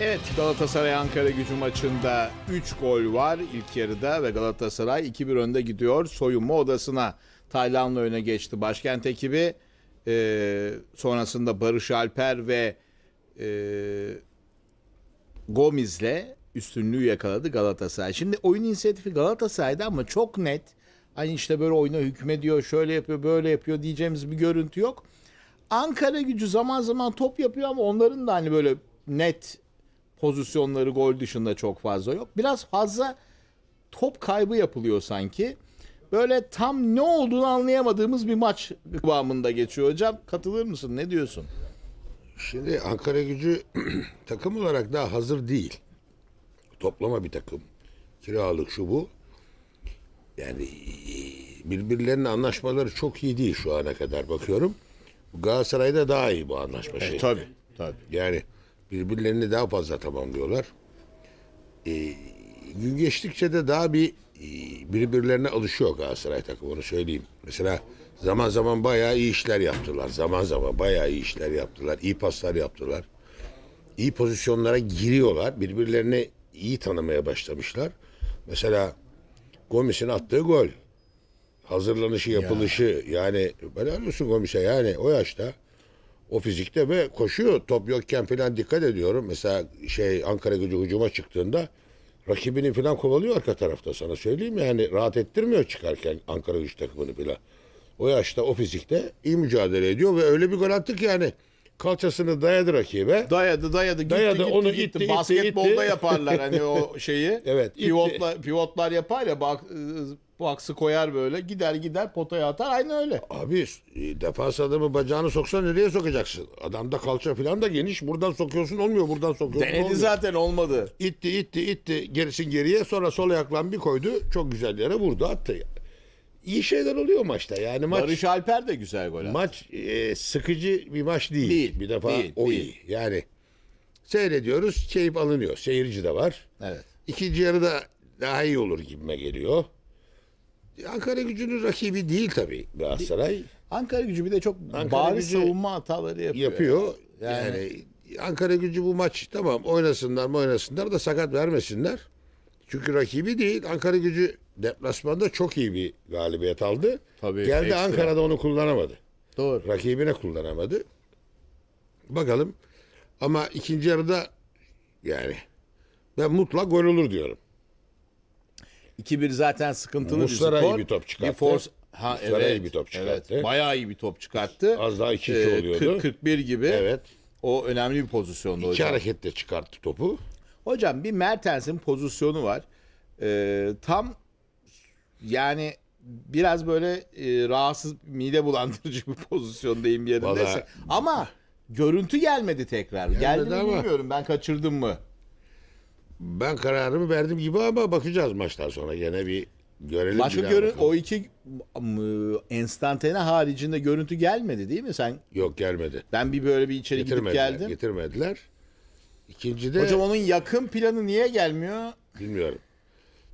Evet Galatasaray Ankara gücü maçında 3 gol var ilk yarıda ve Galatasaray 2-1 önde gidiyor soyunma odasına. Taylan'la öne geçti başkent ekibi. Ee, sonrasında Barış Alper ve e, Gomiz'le üstünlüğü yakaladı Galatasaray. Şimdi oyun inisiyatifi Galatasaray'da ama çok net. Hani işte böyle oyuna hükmediyor, şöyle yapıyor, böyle yapıyor diyeceğimiz bir görüntü yok. Ankara gücü zaman zaman top yapıyor ama onların da hani böyle net Pozisyonları gol dışında çok fazla yok. Biraz fazla top kaybı yapılıyor sanki. Böyle tam ne olduğunu anlayamadığımız bir maç kıvamında geçiyor hocam. Katılır mısın? Ne diyorsun? Şimdi Ankara gücü takım olarak daha hazır değil. Toplama bir takım. Kiralık şu bu. Yani birbirlerinin anlaşmaları çok iyi değil şu ana kadar bakıyorum. Galatasaray'da daha iyi bu anlaşma evet, şey. Tabii tabii. Yani birbirlerini daha fazla tamamlıyorlar. E, gün geçtikçe de daha bir e, birbirlerine alışıyor Galatasaray takımı onu söyleyeyim. Mesela zaman zaman bayağı iyi işler yaptılar. Zaman zaman bayağı iyi işler yaptılar. İyi paslar yaptılar. İyi pozisyonlara giriyorlar. Birbirlerini iyi tanımaya başlamışlar. Mesela Gomis'in attığı gol. Hazırlanışı, yapılışı ya. yani helal olsun Gomis'e yani o yaşta o fizikte ve koşuyor. Top yokken falan dikkat ediyorum. Mesela şey Ankara gücü hücuma çıktığında rakibini falan kovalıyor arka tarafta sana söyleyeyim yani rahat ettirmiyor çıkarken Ankara gücü takımını falan. O yaşta o fizikte iyi mücadele ediyor ve öyle bir gol attık yani kalçasını dayadı rakibe. Dayadı dayadı gitti dayadı, gitti, onu gitti. gitti. Basketbolda itti. yaparlar hani o şeyi. evet. Pivotla, pivotlar yapar ya bak Baksı ıı, koyar böyle gider gider potaya atar aynı öyle. Abi e, defans adamı bacağını soksa nereye sokacaksın? Adamda kalça falan da geniş buradan sokuyorsun olmuyor buradan sokuyorsun Denedi olmuyor. zaten olmadı. İtti itti itti gerisin geriye sonra sol ayaklan bir koydu çok güzel yere vurdu attı. Yani iyi şeyler oluyor maçta. Yani maç Barış Alper de güzel gol attı. maç e, sıkıcı bir maç değil. Değil, Bir defa değil, o değil. iyi. Yani seyrediyoruz, keyif alınıyor. Seyirci de var. Evet. İkinci yarıda daha iyi olur gibime geliyor. Ankara gücünün rakibi değil tabii Galatasaray. Ankara gücü bir de çok Ankara bariz Gücü savunma hataları yapıyor. Yapıyor. Yani, Yani Ankara gücü bu maç tamam oynasınlar mı oynasınlar da sakat vermesinler. Çünkü rakibi değil. Ankara gücü deplasmanda çok iyi bir galibiyet aldı. Tabii, Geldi ekstra. Ankara'da onu kullanamadı. Doğru. Rakibine kullanamadı. Bakalım. Ama ikinci yarıda yani ben mutlak gol olur diyorum. 2-1 zaten sıkıntılı Muslera bir skor. iyi bir top çıkarttı. Bir force... Ha, evet, iyi bir top çıkarttı. Evet, bayağı iyi bir top çıkarttı. Az daha 2 ee, oluyordu. 40-41 gibi. Evet. O önemli bir pozisyonda İki hocam. hareketle çıkarttı topu. Hocam bir Mertens'in pozisyonu var. Ee, tam yani biraz böyle e, rahatsız mide bulandırıcı bir pozisyondayım deyim yerindeyse. Vallahi... Ama görüntü gelmedi tekrar. Gelmedi Geldi mi ama... bilmiyorum ben kaçırdım mı? Ben kararımı verdim gibi ama bakacağız maçtan sonra gene bir görelim. Başka görün o iki enstantane haricinde görüntü gelmedi değil mi sen? Yok gelmedi. Ben bir böyle bir içeri getirmediler, gidip geldim. Getirmediler. İkinci de Hocam onun yakın planı niye gelmiyor? bilmiyorum.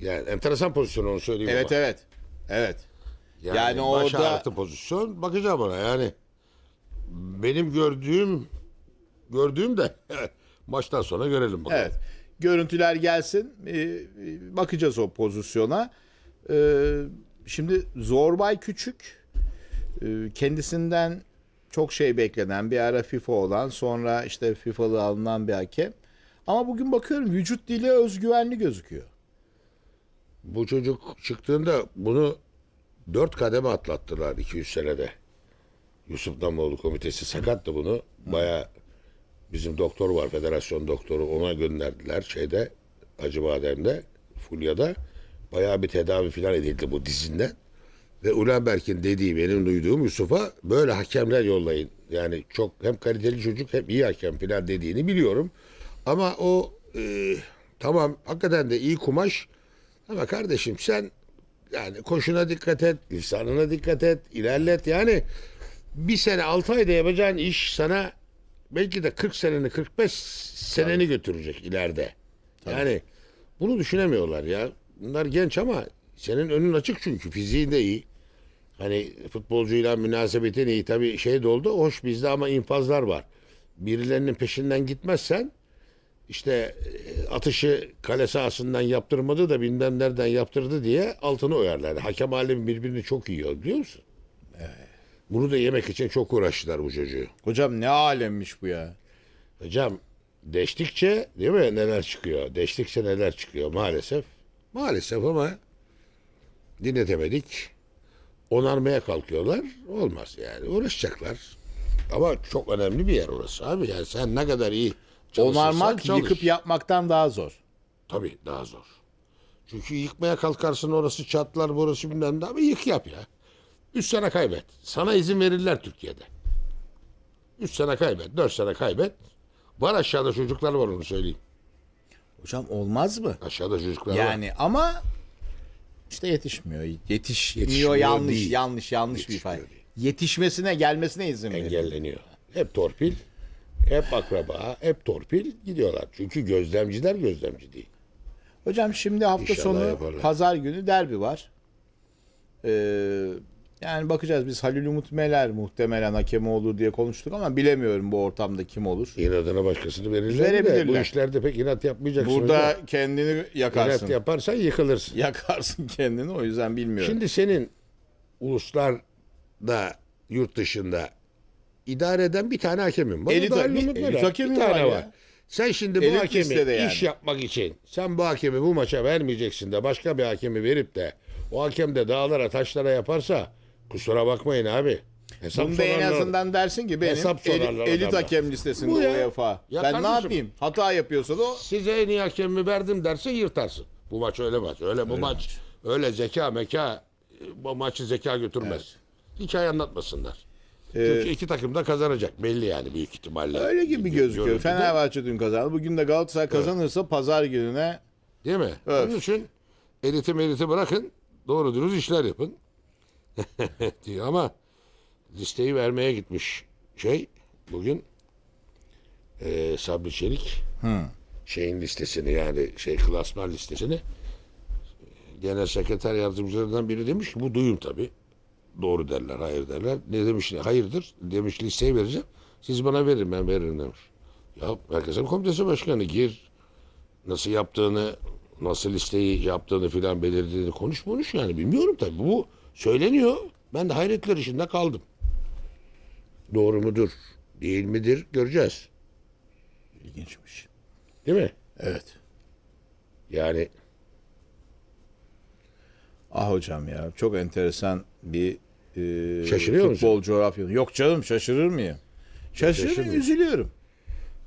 Yani enteresan pozisyon onu söyleyeyim Evet ama. evet. Evet. Yani, Yani baş orada- ağrıtı pozisyon bakacağım ona yani. Benim gördüğüm gördüğüm de maçtan sonra görelim bakalım. Evet. Görüntüler gelsin. E, e, bakacağız o pozisyona. E, şimdi Zorbay Küçük kendisinden çok şey beklenen bir ara FIFA olan sonra işte FIFA'lı alınan bir hakem. Ama bugün bakıyorum vücut dili özgüvenli gözüküyor. Bu çocuk çıktığında bunu dört kademe atlattılar 200 3 senede. Yusuf Damoğlu komitesi sakattı bunu. Baya bizim doktor var federasyon doktoru ona gönderdiler şeyde Acıbadem'de Fulya'da. baya bir tedavi falan edildi bu dizinden ve Ulanberkin dediği benim duyduğum Yusuf'a böyle hakemler yollayın. Yani çok hem kaliteli çocuk hem iyi hakem falan dediğini biliyorum. Ama o e, tamam hakikaten de iyi kumaş ama kardeşim sen yani koşuna dikkat et, lisanına dikkat et, ilerlet. Yani bir sene altı ayda yapacağın iş sana belki de 40 seneni 45 seneni Tabii. götürecek ileride. Tabii. Yani bunu düşünemiyorlar ya. Bunlar genç ama senin önün açık çünkü fiziğin de iyi hani futbolcuyla münasebetin iyi tabii şey doldu hoş bizde ama infazlar var. Birilerinin peşinden gitmezsen işte e, atışı kale sahasından yaptırmadı da bilmem nereden yaptırdı diye altını oyarlar. Hakem alemi birbirini çok yiyor biliyor musun? Evet. Bunu da yemek için çok uğraştılar bu çocuğu. Hocam ne alemmiş bu ya? Hocam deştikçe değil mi neler çıkıyor? Deştikçe neler çıkıyor maalesef. Maalesef ama dinletemedik onarmaya kalkıyorlar. Olmaz yani. Uğraşacaklar. Ama çok önemli bir yer orası abi. Yani sen ne kadar iyi çalışırsan Onarmak çalış. yıkıp yapmaktan daha zor. Tabii daha zor. Çünkü yıkmaya kalkarsın orası çatlar burası bilmem ne ama yık yap ya. Üç sene kaybet. Sana izin verirler Türkiye'de. Üç sene kaybet, dört sene kaybet. Var aşağıda çocuklar var onu söyleyeyim. Hocam olmaz mı? Aşağıda çocuklar var. Yani ama işte yetişmiyor. Yetişmiyor, yetişmiyor yanlış, değil. yanlış, yanlış bir ifade. Yetişmesine, gelmesine izin veriyor. Engelleniyor. Hep torpil, hep akraba, hep torpil gidiyorlar. Çünkü gözlemciler gözlemci değil. Hocam şimdi hafta İnşallah sonu yaparlar. pazar günü derbi var. Ee, yani bakacağız biz Halil Umut Meler muhtemelen hakemi olur diye konuştuk ama bilemiyorum bu ortamda kim olur. İnadına başkasını verirler de bu işlerde pek inat yapmayacaksın. Burada hocam. kendini yakarsın. İnat yaparsan yıkılırsın. Yakarsın kendini o yüzden bilmiyorum. Şimdi senin uluslarda yurt dışında idare eden bir tane hakemin var. Eli da, Halil Umut bir, Meler. bir tane var. var. Sen şimdi bu Elit hakemi yani. iş yapmak için sen bu hakemi bu maça vermeyeceksin de başka bir hakemi verip de o hakem de dağlara taşlara yaparsa Kusura bakmayın abi. Hesap Bunda en azından dersin ki benim Hesap sorarlar eli, elit adamlar. hakem listesinde Bu ya. UEFA. Ya ben ne yapayım? Hata yapıyorsa da o. Size en iyi hakemi verdim derse yırtarsın. Bu maç öyle maç. Öyle bu maç. Öyle zeka meka bu maçı zeka götürmez. Hikaye anlatmasınlar. Ee, Çünkü iki takım da kazanacak belli yani büyük ihtimalle. Öyle gibi gözüküyor. görüntüde. Fenerbahçe dün kazandı. Bugün de Galatasaray kazanırsa pazar gününe Değil mi? Evet. Onun için eliti meliti bırakın. Doğru dürüst işler yapın. diyor ama listeyi vermeye gitmiş şey bugün e, Sabri Çelik Hı. şeyin listesini yani şey klasman listesini genel sekreter yardımcılarından biri demiş ki bu duyum tabi doğru derler hayır derler ne demiş ne hayırdır demiş listeyi vereceğim siz bana verin ben veririm demiş ya Merkez Komitesi Başkanı gir nasıl yaptığını nasıl listeyi yaptığını filan belirlediğini konuş konuş yani bilmiyorum tabi bu Söyleniyor. Ben de hayretler içinde kaldım. Doğru mudur? Değil midir? Göreceğiz. İlginçmiş. Değil mi? Evet. Yani Ah hocam ya çok enteresan bir e, Şaşırıyor futbol musun? Yok canım şaşırır mıyım? Şaşırırım, üzülüyorum.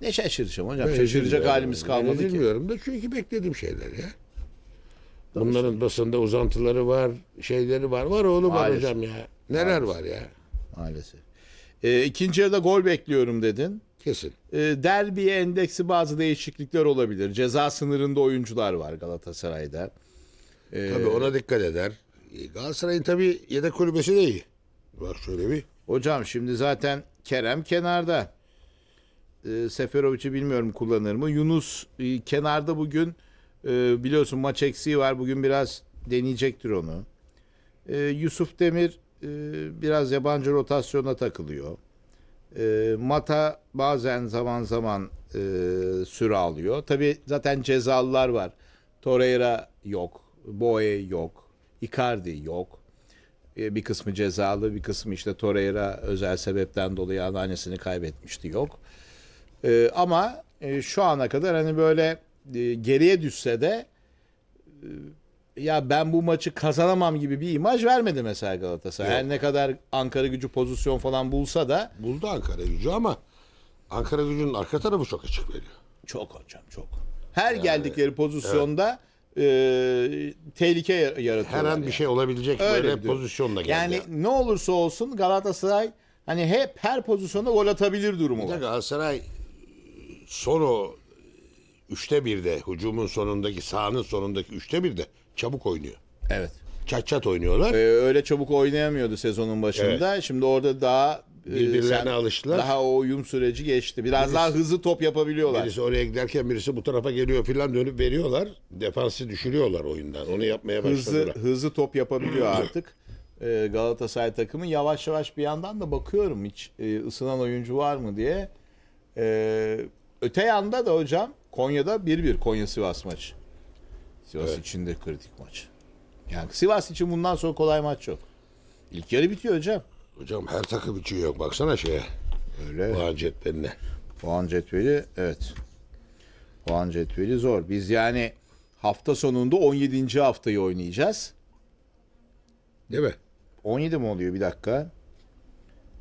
Ne şaşıracağım hocam? Ben Şaşıracak halimiz kalmadı ben ki. Üzülmüyorum da çünkü beklediğim şeyler ya. Bunların işte. basında uzantıları var, şeyleri var. Var oğlum var hocam ya. Neler var ya? Maalesef. E, ikinci yarıda gol bekliyorum dedin. Kesin. E, derbiye endeksi bazı değişiklikler olabilir. Ceza sınırında oyuncular var Galatasaray'da. E, Tabii ona dikkat eder. E, Galatasaray'ın tabii yedek kulübesi de iyi. Bak şöyle bir. Hocam şimdi zaten Kerem kenarda. E, Seferovic'i bilmiyorum kullanır mı. Yunus e, kenarda bugün ee, biliyorsun maç eksiği var. Bugün biraz deneyecektir onu. Ee, Yusuf Demir e, biraz yabancı rotasyona takılıyor. E, Mata bazen zaman zaman e, süre alıyor. Tabi zaten cezalılar var. Torreira yok. Boye yok. Icardi yok. E, bir kısmı cezalı, bir kısmı işte Torreira özel sebepten dolayı anneannesini kaybetmişti yok. E, ama e, şu ana kadar hani böyle e, geriye düşse de e, ya ben bu maçı kazanamam gibi bir imaj vermedi mesela Galatasaray. Her ne kadar Ankara gücü pozisyon falan bulsa da Buldu Ankara gücü ama Ankara gücünün arka tarafı çok açık veriyor. çok hocam çok. Her geldikleri pozisyonda e, tehlike yaratıyor Her an yani. bir şey olabilecek Öyle böyle bir durum. geldi. Yani ne olursa olsun Galatasaray hani hep her pozisyonda gol atabilir durumu var. Galatasaray son o Üçte bir de hücumun sonundaki sahanın sonundaki üçte bir de çabuk oynuyor. Evet. Çat çat oynuyorlar. Ee, öyle çabuk oynayamıyordu sezonun başında. Evet. Şimdi orada daha e, birbirlerine sen, alıştılar. Daha o uyum süreci geçti. Biraz birisi, daha hızlı top yapabiliyorlar. Birisi oraya giderken birisi bu tarafa geliyor filan dönüp veriyorlar. Defansı düşürüyorlar oyundan. Onu yapmaya başladılar. Hızlı, hızlı top yapabiliyor artık. Ee, Galatasaray takımı yavaş yavaş bir yandan da bakıyorum hiç e, ısınan oyuncu var mı diye. Ee, öte yanda da hocam Konya'da 1-1 Konya-Sivas maçı. Sivas evet. için de kritik maç. Yani Sivas için bundan sonra kolay maç yok. İlk yarı bitiyor hocam. Hocam her takım için yok. Baksana şeye. Öyle. Puan cetveline. Puan cetveli evet. Puan cetveli zor. Biz yani hafta sonunda 17. haftayı oynayacağız. Değil mi? 17 mi oluyor bir dakika?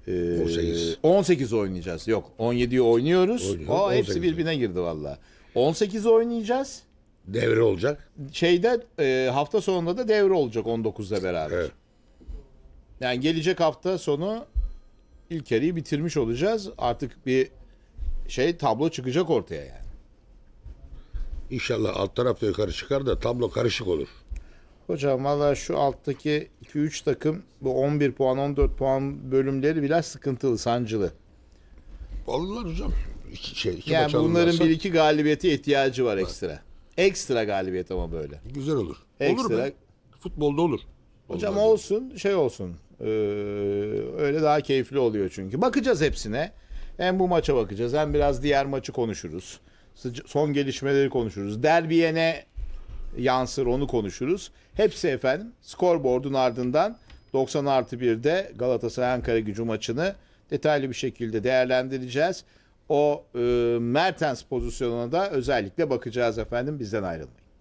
Ee, 18. 18 oynayacağız. Yok 17'yi oynuyoruz. Oynuyor, Aa, hepsi birbirine girdi valla. 18 oynayacağız. Devre olacak. Şeyde e, hafta sonunda da devre olacak 19'la beraber. Evet. Yani gelecek hafta sonu ilk yarıyı bitirmiş olacağız. Artık bir şey tablo çıkacak ortaya yani. İnşallah alt tarafta yukarı çıkar da tablo karışık olur. Hocam valla şu alttaki 2-3 takım bu 11 puan 14 puan bölümleri biraz sıkıntılı sancılı. Vallahi hocam iki, şey, iki Yani maç bunların bir iki galibiyete ihtiyacı var ekstra. Ekstra galibiyet ama böyle. güzel olur. Olur mu? Futbolda olur. Hocam Vallahi. olsun şey olsun. Ee, öyle daha keyifli oluyor çünkü. Bakacağız hepsine. Hem bu maça bakacağız hem biraz diğer maçı konuşuruz. Son gelişmeleri konuşuruz. Derbiye ne yansır onu konuşuruz. Hepsi efendim skorboardun ardından 90 artı 1'de Galatasaray Ankara gücü maçını detaylı bir şekilde değerlendireceğiz o e, Mertens pozisyonuna da özellikle bakacağız efendim. Bizden ayrılmayın.